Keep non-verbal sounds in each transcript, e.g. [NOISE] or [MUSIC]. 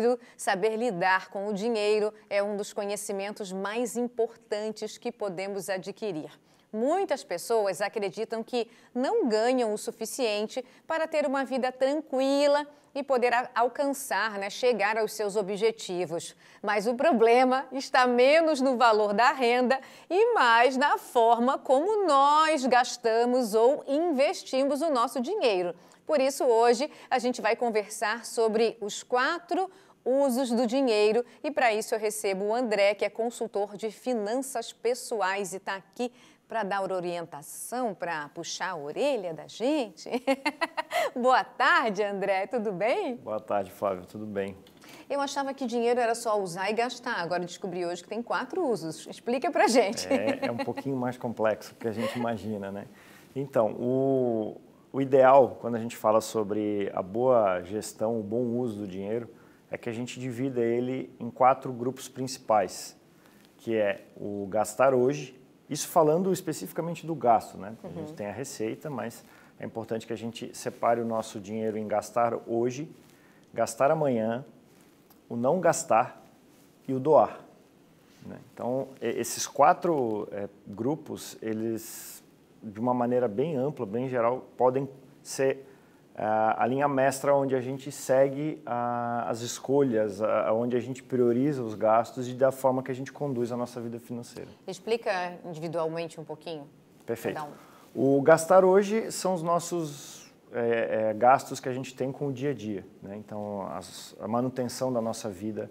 dinheiro, saber lidar com o dinheiro é um dos conhecimentos mais importantes que podemos adquirir. Muitas pessoas acreditam que não ganham o suficiente para ter uma vida tranquila e poder alcançar, né, chegar aos seus objetivos. Mas o problema está menos no valor da renda e mais na forma como nós gastamos ou investimos o nosso dinheiro. Por isso, hoje a gente vai conversar sobre os quatro usos do dinheiro. E para isso eu recebo o André, que é consultor de finanças pessoais e está aqui para dar orientação, para puxar a orelha da gente. [LAUGHS] Boa tarde, André, tudo bem? Boa tarde, Flávio, tudo bem. Eu achava que dinheiro era só usar e gastar, agora descobri hoje que tem quatro usos. Explica a gente. É, é um pouquinho mais complexo do que a gente imagina, né? Então, o, o ideal, quando a gente fala sobre a boa gestão, o bom uso do dinheiro, é que a gente divida ele em quatro grupos principais, que é o gastar hoje, isso falando especificamente do gasto, né? A gente uhum. tem a receita, mas é importante que a gente separe o nosso dinheiro em gastar hoje, gastar amanhã, o não gastar e o doar. Né? Então, esses quatro é, grupos, eles, de uma maneira bem ampla, bem geral, podem ser é, a linha mestra é onde a gente segue ah, as escolhas, onde a gente prioriza os gastos e da forma que a gente conduz a nossa vida financeira. Explica individualmente um pouquinho. Perfeito. Um. O gastar hoje são os nossos é, é, gastos que a gente tem com o dia a dia. Né? Então, as, a manutenção da nossa vida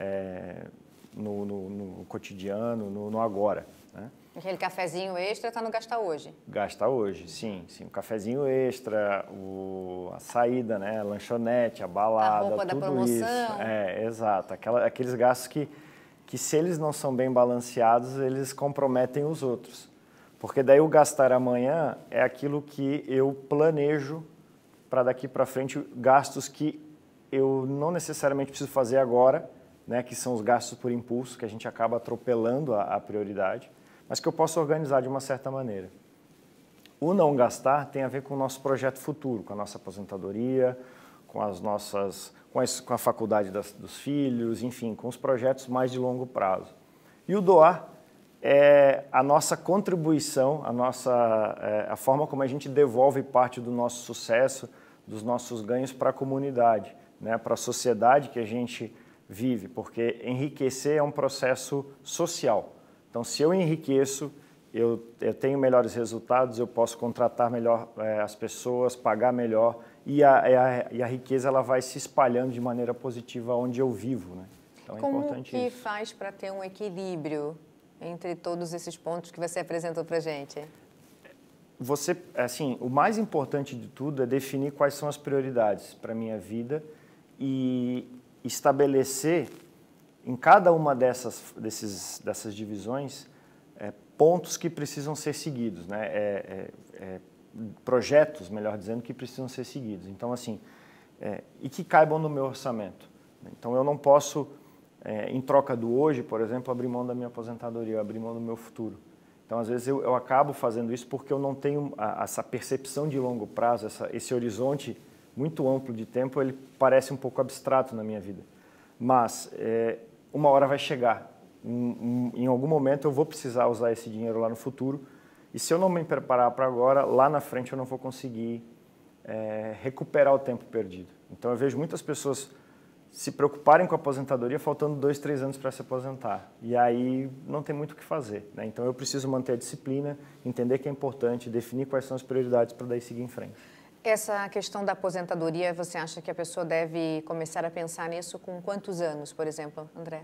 é, no, no, no, cotidiano, no, no agora. Né? Aquele cafezinho extra está no gastar hoje. gasta hoje, sim, sim. O cafezinho extra, o, a saída, né? A lanchonete, a balada, a roupa tudo da promoção. isso. É, exato. Aquela, aqueles gastos que, que se eles não são bem balanceados, eles comprometem os outros. Porque daí o gastar amanhã é aquilo que eu planejo para daqui para frente, gastos que eu não necessariamente preciso fazer agora, né? Que são os gastos por impulso, que a gente acaba atropelando a, a prioridade mas que eu posso organizar de uma certa maneira. O não gastar tem a ver com o nosso projeto futuro, com a nossa aposentadoria, com as nossas, com, as, com a faculdade das, dos filhos, enfim, com os projetos mais de longo prazo. E o doar é a nossa contribuição, a nossa, é, a forma como a gente devolve parte do nosso sucesso, dos nossos ganhos para a comunidade, né, para a sociedade que a gente vive, porque enriquecer é um processo social. Então, se eu enriqueço, eu, eu tenho melhores resultados, eu posso contratar melhor é, as pessoas, pagar melhor e a, a, e a riqueza ela vai se espalhando de maneira positiva onde eu vivo. Né? Então, é Como é importante que isso. faz para ter um equilíbrio entre todos esses pontos que você apresentou para gente? Você, assim, o mais importante de tudo é definir quais são as prioridades para minha vida e estabelecer em cada uma dessas, desses, dessas divisões, é, pontos que precisam ser seguidos, né? É, é, é projetos, melhor dizendo, que precisam ser seguidos. Então, assim, é, e que caibam no meu orçamento. Então, eu não posso, é, em troca do hoje, por exemplo, abrir mão da minha aposentadoria, abrir mão do meu futuro. Então, às vezes, eu, eu acabo fazendo isso porque eu não tenho a, essa percepção de longo prazo, essa, esse horizonte muito amplo de tempo, ele parece um pouco abstrato na minha vida. Mas uma hora vai chegar. Em, em algum momento eu vou precisar usar esse dinheiro lá no futuro. E se eu não me preparar para agora, lá na frente eu não vou conseguir é, recuperar o tempo perdido. Então eu vejo muitas pessoas se preocuparem com a aposentadoria faltando dois, três anos para se aposentar. E aí não tem muito o que fazer. Né? Então eu preciso manter a disciplina, entender que é importante, definir quais são as prioridades para daí seguir em frente. Essa questão da aposentadoria, você acha que a pessoa deve começar a pensar nisso com quantos anos, por exemplo, André?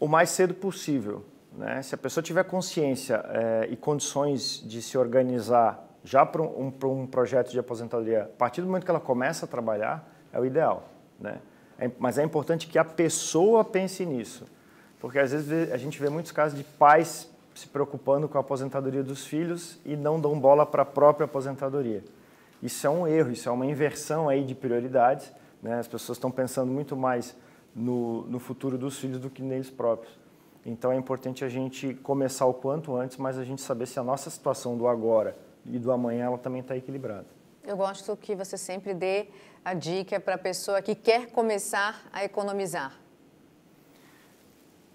O mais cedo possível. Né? Se a pessoa tiver consciência é, e condições de se organizar já para um, um, projeto de aposentadoria, a partir do momento que ela começa a trabalhar, é o ideal. Né? É, mas é importante que a pessoa pense nisso. Porque às vezes a gente vê muitos casos de pais se preocupando com a aposentadoria dos filhos e não dão bola para a própria aposentadoria. Isso é um erro, isso é uma inversão aí de prioridades. Né? As pessoas estão pensando muito mais no, no futuro dos filhos do que neles próprios. Então é importante a gente começar o quanto antes, mas a gente saber se a nossa situação do agora e do amanhã ela também está equilibrada. Eu gosto que você sempre dê a dica para a pessoa que quer começar a economizar.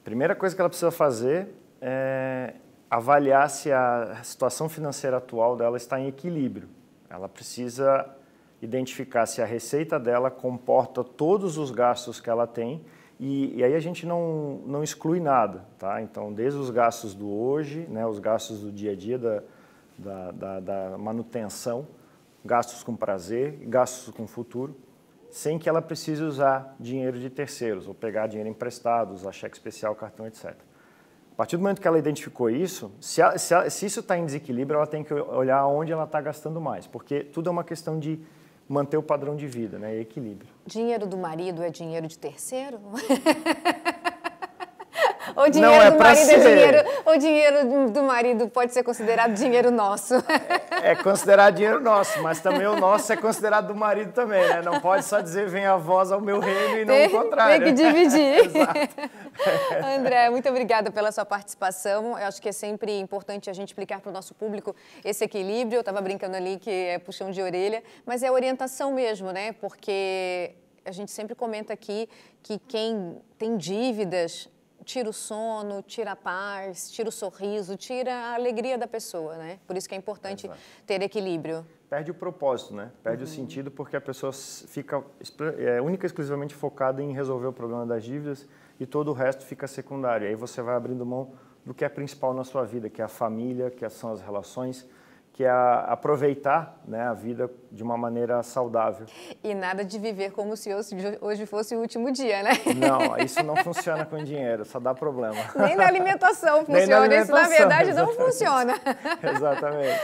Primeira coisa que ela precisa fazer é avaliar se a situação financeira atual dela está em equilíbrio. Ela precisa identificar se a receita dela comporta todos os gastos que ela tem e, e aí a gente não, não exclui nada, tá? Então, desde os gastos do hoje, né, os gastos do dia a dia da, da, da, da manutenção, gastos com prazer, gastos com futuro, sem que ela precise usar dinheiro de terceiros ou pegar dinheiro emprestado, usar cheque especial, cartão, etc. A partir do momento que ela identificou isso, se, a, se, a, se isso está em desequilíbrio, ela tem que olhar onde ela está gastando mais, porque tudo é uma questão de manter o padrão de vida, né? E equilíbrio. Dinheiro do marido é dinheiro de terceiro? [LAUGHS] Ou dinheiro não, é do marido é ser. é dinheiro [LAUGHS] o dinheiro do marido pode ser considerado dinheiro nosso? É, é, considerado dinheiro nosso, mas também o nosso é considerado do marido também, né? Não pode só dizer vem a voz ao meu reino e não tem, o contrário. Tem que dividir. [LAUGHS] [LAUGHS] André, muito obrigada pela sua participação. Eu acho que é sempre importante a gente explicar para o nosso público esse equilíbrio. Eu estava brincando ali que é puxão de orelha, mas é orientação mesmo, né? Porque a gente sempre comenta aqui que quem tem dívidas tira o sono, tira a paz, tira o sorriso, tira a alegria da pessoa, né? Por isso que é importante Exato. ter equilíbrio. Perde o propósito, né? Perde uhum. o sentido porque a pessoa fica é, única e exclusivamente focada em resolver o problema das dívidas e todo o resto fica secundário. Aí você vai abrindo mão do que é principal na sua vida, que é a família, que são as relações, que é aproveitar né, a vida de uma maneira saudável. E nada de viver como se hoje fosse o último dia, né? Não, [LAUGHS] isso não funciona com dinheiro, só dá problema. Nem na alimentação [LAUGHS] funciona, na alimentação, isso na verdade não funciona. [LAUGHS] Exatamente.